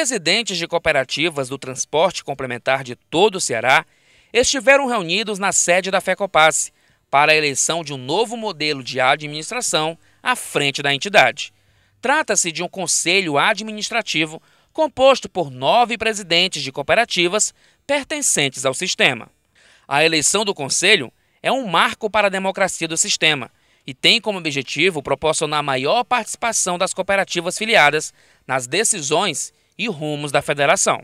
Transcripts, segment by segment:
presidentes de cooperativas do transporte complementar de todo o Ceará estiveram reunidos na sede da FECOPASS para a eleição de um novo modelo de administração à frente da entidade. Trata-se de um conselho administrativo composto por nove presidentes de cooperativas pertencentes ao sistema. A eleição do conselho é um marco para a democracia do sistema e tem como objetivo proporcionar maior participação das cooperativas filiadas nas decisões e rumos da federação.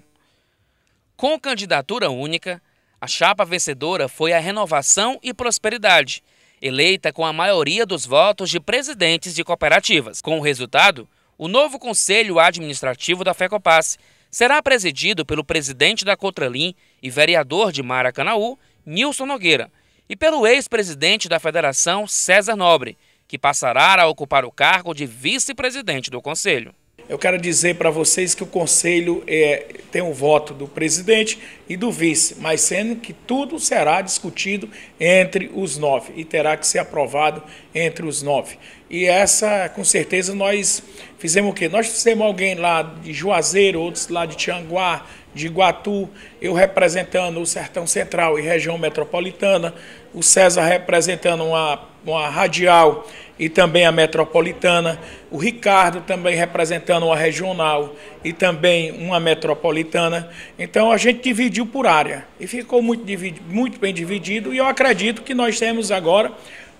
Com candidatura única, a chapa vencedora foi a Renovação e Prosperidade, eleita com a maioria dos votos de presidentes de cooperativas. Com o resultado, o novo Conselho Administrativo da FECOPAS será presidido pelo presidente da Contralim e vereador de Maracanaú, Nilson Nogueira, e pelo ex-presidente da Federação, César Nobre, que passará a ocupar o cargo de vice-presidente do Conselho eu quero dizer para vocês que o conselho é, tem o voto do presidente e do vice, mas sendo que tudo será discutido entre os nove e terá que ser aprovado entre os nove. E essa, com certeza, nós fizemos o quê? Nós fizemos alguém lá de Juazeiro, outros lá de Tianguá, de Iguatu, eu representando o Sertão Central e região metropolitana, o César representando uma, uma radial e também a metropolitana, o Ricardo também representando uma regional e também uma metropolitana. Então a gente dividiu por área e ficou muito, muito bem dividido e eu acredito que nós temos agora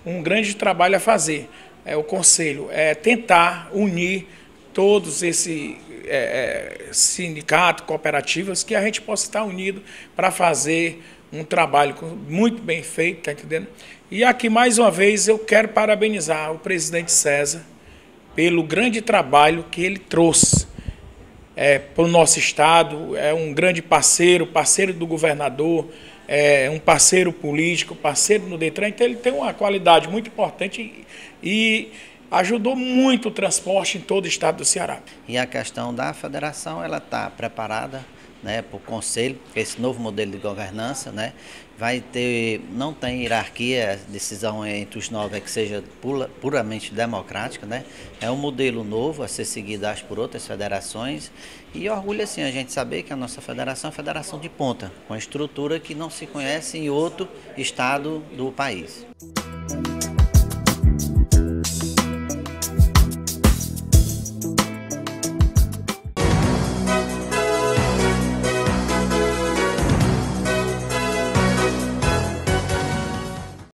um grande trabalho a fazer é, o conselho é tentar unir todos esses é, é sindicatos, cooperativas, que a gente possa estar unido para fazer um trabalho muito bem feito, tá entendendo? E aqui, mais uma vez, eu quero parabenizar o presidente César pelo grande trabalho que ele trouxe é, para o nosso Estado, é um grande parceiro, parceiro do governador, é um parceiro político, parceiro no Detran, então ele tem uma qualidade muito importante e ajudou muito o transporte em todo o estado do Ceará. E a questão da federação, ela está preparada né, para o Conselho, esse novo modelo de governança, né, vai ter, não tem hierarquia, a decisão é entre os nove é que seja pura, puramente democrática, né, é um modelo novo a ser seguido, acho, por outras federações, e orgulha, assim, a gente saber que a nossa federação é uma federação de ponta, com a estrutura que não se conhece em outro estado do país.